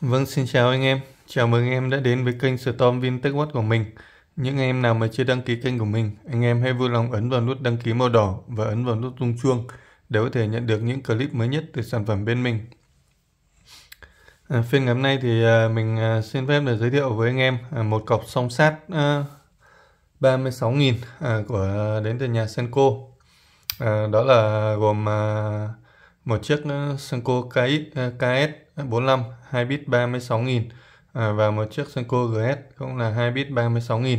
Vâng, xin chào anh em. Chào mừng anh em đã đến với kênh Storm VinTechWatt của mình. Những anh em nào mà chưa đăng ký kênh của mình, anh em hãy vui lòng ấn vào nút đăng ký màu đỏ và ấn vào nút rung chuông để có thể nhận được những clip mới nhất từ sản phẩm bên mình. À, phiên ngày hôm nay thì à, mình à, xin phép được giới thiệu với anh em à, một cọc song sát à, 36.000 à, của à, đến từ nhà Senko. À, đó là gồm à, một chiếc ờ, Senko KS45 ks 2 bit 36.000 à, ờ, và một chiếc Senko GS cũng là 2 bit 36.000 à,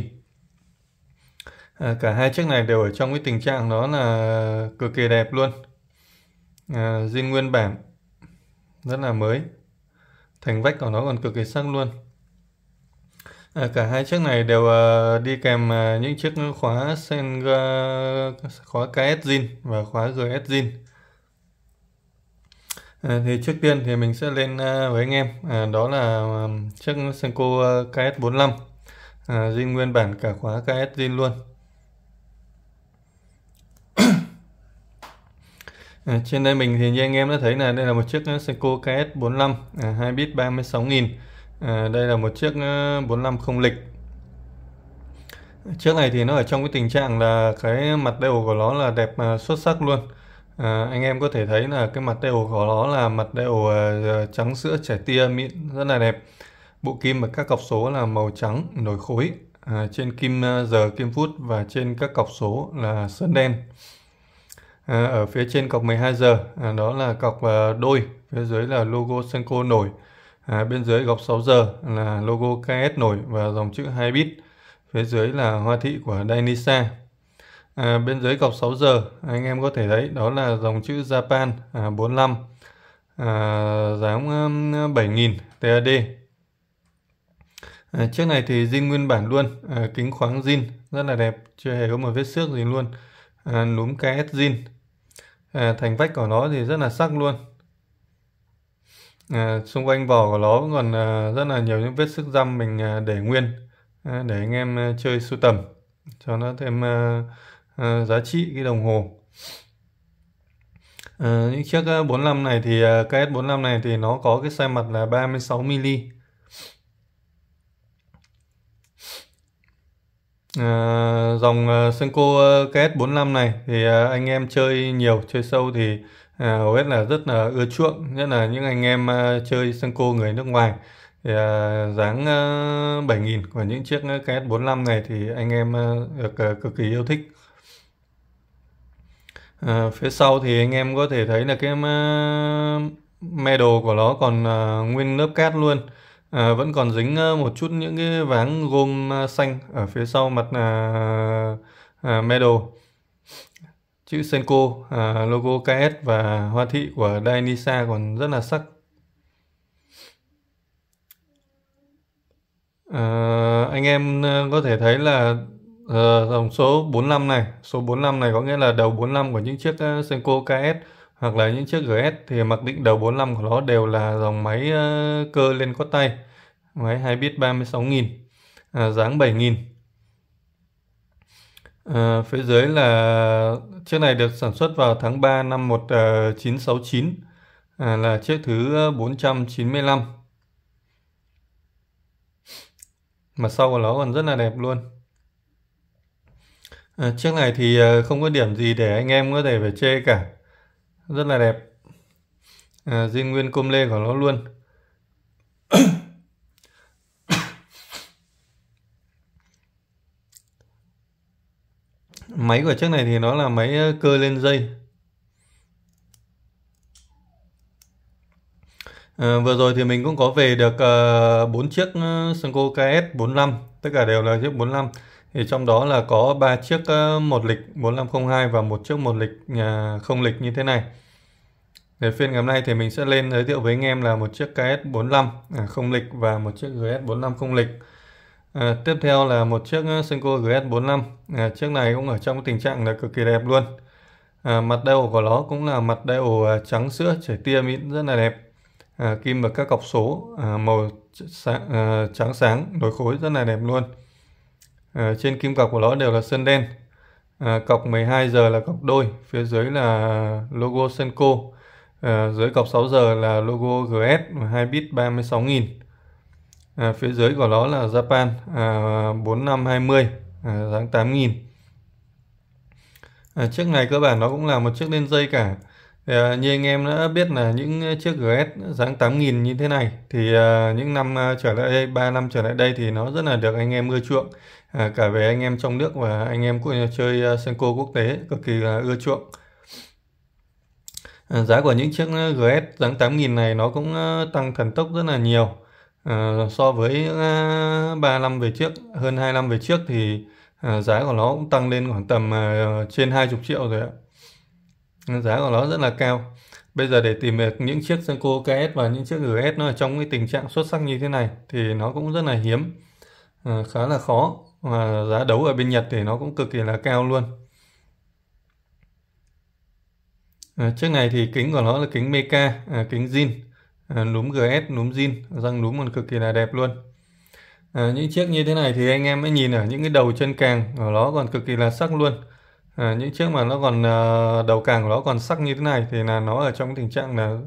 ờ, cả hai chiếc này đều ở trong cái tình trạng đó là cực kỳ đẹp luôn à, zin nguyên bản rất là mới thành vách của nó còn cực kỳ sắc luôn à, cả hai chiếc này đều à, đi kèm à, những chiếc khóa sen khóa KS zin và khóa GS zin Ờ, thì trước tiên thì mình sẽ lên ờ, với anh em à, đó là à, chiếc Senko KS45 à, zin nguyên bản cả khóa KS zin luôn à, trên đây mình thì như anh em đã thấy là đây là một chiếc Senko KS45 à, 2 bit 36.000 à, đây là một chiếc 45 không lịch chiếc này thì nó ở trong cái tình trạng là cái mặt đều của nó là đẹp xuất sắc luôn À, anh em có thể thấy là cái mặt đều của nó là mặt đều uh, ờ, ờ, trắng sữa trẻ tia mịn rất là đẹp. Bộ kim và các cọc số là màu trắng nổi khối. À, trên kim uh, giờ kim phút và trên các cọc số là sơn đen. À, ở phía trên cọc 12 giờ à, đó là cọc uh, đôi, phía dưới là logo Senko nổi. À, bên dưới góc 6 giờ là logo KS nổi và dòng chữ 2 bit. Phía dưới là hoa thị của Dainisa à, bên dưới cọc 6 giờ anh em có thể thấy đó là dòng chữ Japan à, 45 à, dáng 7000 um, TAD à, chiếc này thì zin nguyên bản luôn à, kính khoáng zin rất là đẹp chưa hề có một vết xước gì luôn à, núm KS zin à, thành vách của nó thì rất là sắc luôn à, xung quanh vỏ của nó vẫn còn à, rất là nhiều những vết sức răm mình à, để nguyên à, để anh em à, chơi sưu tầm cho nó thêm à, Ờ, giá trị cái đồng hồ à, những chiếc 45 ờ, này thì KS45 này thì nó có cái size mặt là 36mm À, dòng Senko KS45 này thì anh em chơi nhiều, chơi sâu thì à, hầu hết là rất là ưa chuộng, nhất là những anh em chơi Senko người nước ngoài. Thì à, dáng 7000 của những chiếc KS45 này thì anh em được cực kỳ yêu thích. À, phía sau thì anh em có thể thấy là cái ờ, medal của nó còn à, nguyên lớp cát luôn. À, vẫn còn dính ờ, một chút những cái váng gôm xanh ở phía sau mặt à, à, medal. Chữ Senko, à, logo KS và hoa thị của Dainisa còn rất là sắc. À, anh em có thể thấy là Ờ, dòng số 45 này, số 45 này có nghĩa là đầu 45 của những chiếc uh, ờ, Senko KS hoặc là những chiếc GS thì mặc định đầu 45 của nó đều là dòng máy ờ, cơ lên có tay. Máy 2 bit 36.000, à, dáng 7.000. À, phía dưới là chiếc này được sản xuất vào tháng 3 năm 1969 à, là chiếc thứ 495. Mà sau của nó còn rất là đẹp luôn chiếc à, này thì ờ, không có điểm gì để anh em có thể phải chê cả. Rất là đẹp. À, riêng nguyên com lê của nó luôn. máy của chiếc này thì nó là máy ờ, cơ lên dây. À, vừa rồi thì mình cũng có về được uh, ờ, 4 chiếc Senko KS 45, tất cả đều là chiếc 45 thì trong đó là có ba chiếc ờ, một lịch 4502 và một chiếc một lịch à, không lịch như thế này để phiên ngày hôm nay thì mình sẽ lên giới thiệu với anh em là một chiếc KS45 à, không lịch và một chiếc GS45 không lịch à, tiếp theo là một chiếc ờ, Senko GS45 à, chiếc này cũng ở trong tình trạng là cực kỳ đẹp luôn à, mặt đeo của nó cũng là mặt đeo à, trắng sữa chảy tia mịn rất là đẹp à, kim và các cọc số à, màu sáng, à, trắng sáng đối khối rất là đẹp luôn à, trên kim cọc của nó đều là sơn đen à, cọc 12 giờ là cọc đôi phía dưới là logo senko à, dưới cọc 6 giờ là logo GS 2 bit 36.000 à, phía dưới của nó là Japan à, 4520 à, dáng 8.000 à, chiếc này cơ bản nó cũng là một chiếc lên dây cả à, như anh em đã biết là những chiếc GS dáng 8.000 như thế này thì à, những năm trở lại đây 3 năm trở lại đây thì nó rất là được anh em ưa chuộng À, cả về anh em trong nước và anh em chơi à, Senko quốc tế cực kỳ là ưa chuộng. À, giá của những chiếc GS dáng 8000 này nó cũng tăng thần tốc rất là nhiều. so với những 3 năm về trước, hơn 2 năm về trước thì giá của nó cũng tăng lên khoảng tầm à, trên 20 triệu rồi ạ. Giá của nó rất là cao. Bây giờ để tìm được những chiếc Senko KS và những chiếc GS nó ở trong cái tình trạng xuất sắc như thế này thì nó cũng rất là hiếm, khá là khó và ờ, giá đấu ở bên Nhật thì nó cũng cực kỳ là cao luôn à, ờ, chiếc này thì kính của nó là kính meka à, kính zin à, ờ, núm GS núm zin răng núm còn cực kỳ là đẹp luôn à, những chiếc như thế này thì anh em mới nhìn ở những cái đầu chân càng của nó còn cực kỳ là sắc luôn à, những chiếc mà nó còn à, đầu càng của nó còn sắc như thế này thì là nó ở trong tình trạng là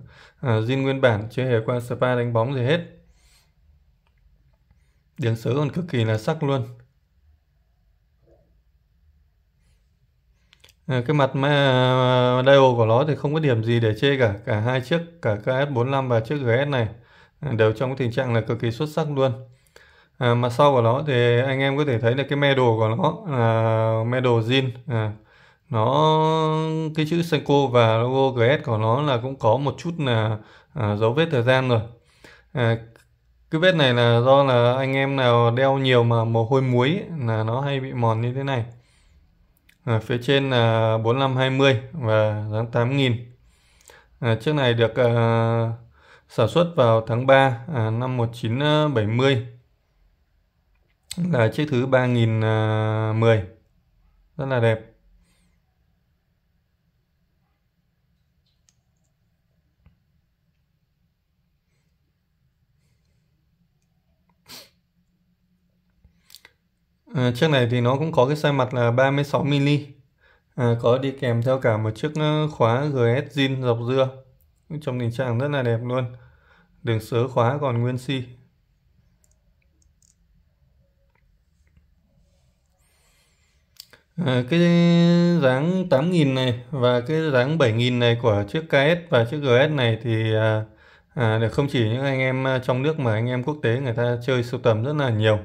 à, zin nguyên bản chưa hề qua spa đánh bóng gì hết tiếng sớ còn cực kỳ là sắc luôn Ờ, cái mặt mà diode của nó thì không có điểm gì để chê cả cả hai chiếc cả KS45 và chiếc GS này ờ, đều trong cái tình trạng là cực kỳ xuất sắc luôn à, mặt sau của nó thì anh em có thể thấy là cái medal của nó là medal zin à, nó cái chữ Senko và logo GS của nó là cũng có một chút là à, dấu vết thời gian rồi à, cái vết này là do là anh em nào đeo nhiều mà mồ hôi muối là nó hay bị mòn như thế này à, phía trên là 4520 và giá 8000 à, chiếc này được à, sản xuất vào tháng 3 à, năm 1970 là chiếc thứ 3010 à, rất là đẹp Ờ, chiếc này thì nó cũng có cái size mặt là 36mm à, ờ, có đi kèm theo cả một chiếc ờ, khóa GS zin dọc dưa trong tình trạng rất là đẹp luôn đường sớ khóa còn nguyên si à, cái dáng 8000 này và cái dáng 7000 này của chiếc KS và chiếc GS này thì à, à, để không chỉ những anh em trong nước mà anh em quốc tế người ta chơi sưu tầm rất là nhiều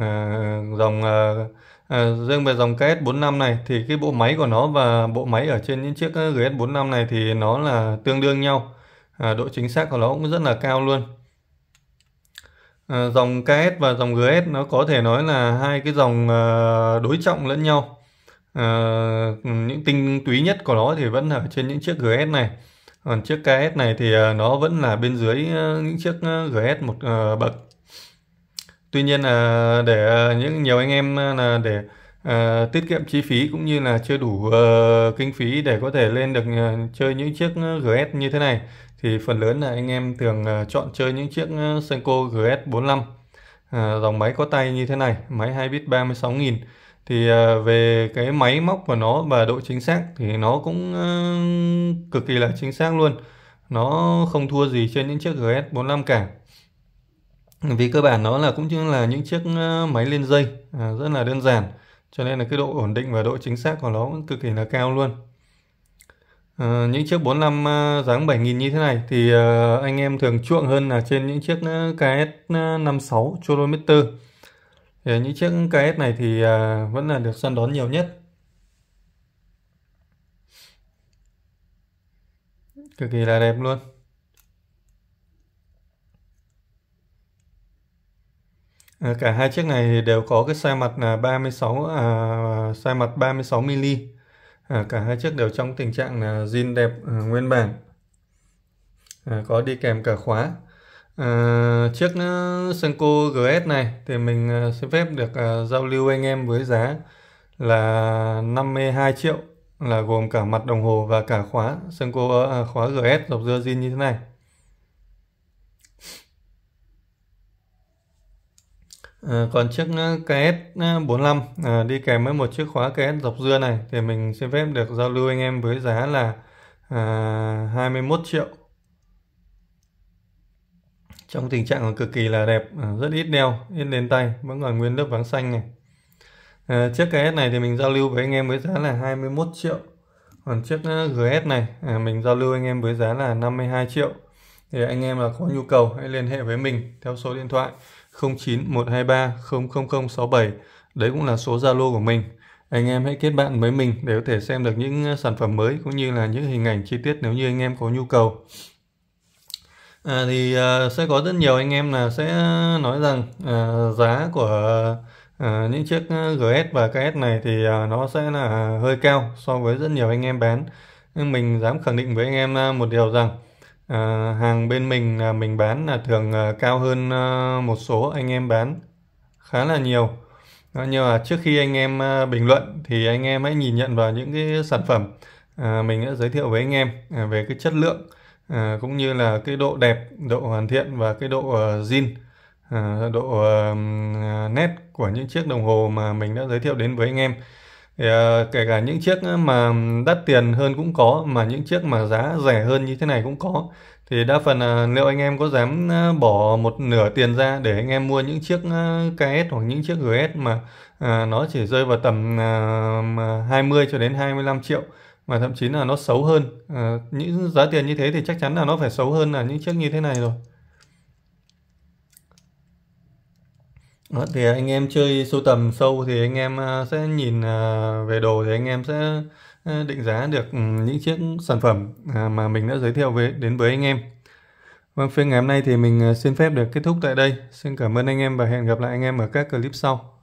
Ờ, dòng À, riêng về dòng KS45 này thì cái bộ máy của nó và bộ máy ở trên những chiếc GS45 này thì nó là tương đương nhau. À, độ chính xác của nó cũng rất là cao luôn. À, dòng KS và dòng GS nó có thể nói là hai cái dòng à, đối trọng lẫn nhau. À, những tinh túy nhất của nó thì vẫn ở trên những chiếc GS này. Còn chiếc KS này thì nó vẫn là bên dưới những chiếc GS một bậc tuy nhiên là để ờ, những nhiều anh em ờ, là để à, tiết kiệm chi phí cũng như là chưa đủ uh, kinh phí để có thể lên được uh, chơi những chiếc GS như thế này thì phần lớn là anh em thường uh, chọn chơi những chiếc Senko GS45 uh, dòng máy có tay như thế này máy 2 bit 36.000 thì uh, về cái máy móc của nó và độ chính xác thì nó cũng uh, cực kỳ là chính xác luôn nó không thua gì trên những chiếc GS45 cả vì cơ bản nó là cũng như là những chiếc ờ, máy liên dây à, rất là đơn giản cho nên là cái độ ổn định và độ chính xác của nó cũng cực kỳ là cao luôn à, những chiếc 45 ờ, dáng 7000 như thế này thì à, anh em thường chuộng hơn là trên những chiếc KS56 Chronometer thì những chiếc KS này thì à, vẫn là được săn đón nhiều nhất cực kỳ là đẹp luôn À, cả hai chiếc này đều có cái xoay mặt là 36 à, xoay à, mặt 36 mm. À, cả hai chiếc đều trong tình trạng là zin đẹp à, nguyên bản. À, có đi kèm cả khóa. À, chiếc Senko GS này thì mình à, xin phép được à, giao lưu anh em với giá là 52 triệu là gồm cả mặt đồng hồ và cả khóa Senko à, khóa GS dọc dưa zin như thế này. Ờ, còn chiếc ờ, KS45 à, ờ, đi kèm với một chiếc khóa KS dọc dưa này thì mình xin phép được giao lưu anh em với giá là à, 21 triệu trong tình trạng cực kỳ là đẹp à, rất ít đeo ít lên tay vẫn còn nguyên lớp váng xanh này à, chiếc KS này thì mình giao lưu với anh em với giá là 21 triệu còn chiếc GS này à, mình giao lưu anh em với giá là 52 triệu thì anh em là có nhu cầu hãy liên hệ với mình theo số điện thoại 0912300067. Đấy cũng là số Zalo của mình. Anh em hãy kết bạn với mình để có thể xem được những ờ, sản phẩm mới cũng như là những hình ảnh chi tiết nếu như anh em có nhu cầu. À, thì uh, sẽ có rất nhiều anh em là sẽ nói rằng uh, giá của uh, những chiếc GS và KS này thì uh, nó sẽ là hơi cao so với rất nhiều anh em bán. Nhưng mình dám khẳng định với anh em một điều rằng À, hàng bên mình là mình bán là thường à, cao hơn à, một số anh em bán khá là nhiều. À, nhưng mà trước khi anh em à, bình luận thì anh em hãy nhìn nhận vào những cái sản phẩm à, mình đã giới thiệu với anh em à, về cái chất lượng à, cũng như là cái độ đẹp, độ hoàn thiện và cái độ uh, zin, à, độ uh, nét của những chiếc đồng hồ mà mình đã giới thiệu đến với anh em thì, ờ, kể cả những chiếc mà đắt tiền hơn cũng có mà những chiếc mà giá rẻ hơn như thế này cũng có thì đa phần là nếu anh em có dám bỏ một nửa tiền ra để anh em mua những chiếc KS hoặc những chiếc GS mà à, nó chỉ rơi vào tầm 20 à, cho đến 25 triệu mà thậm chí là nó xấu hơn ờ, những giá tiền như thế thì chắc chắn là nó phải xấu hơn là những chiếc như thế này rồi Đó, ờ, thì anh em chơi sưu tầm sâu thì anh em ờ, sẽ nhìn ờ, về đồ thì anh em sẽ định giá được ừ, những chiếc sản phẩm mà mình đã giới thiệu với đến với anh em. Vâng, phiên ngày hôm nay thì mình xin phép được kết thúc tại đây. Xin cảm ơn anh em và hẹn gặp lại anh em ở các clip sau.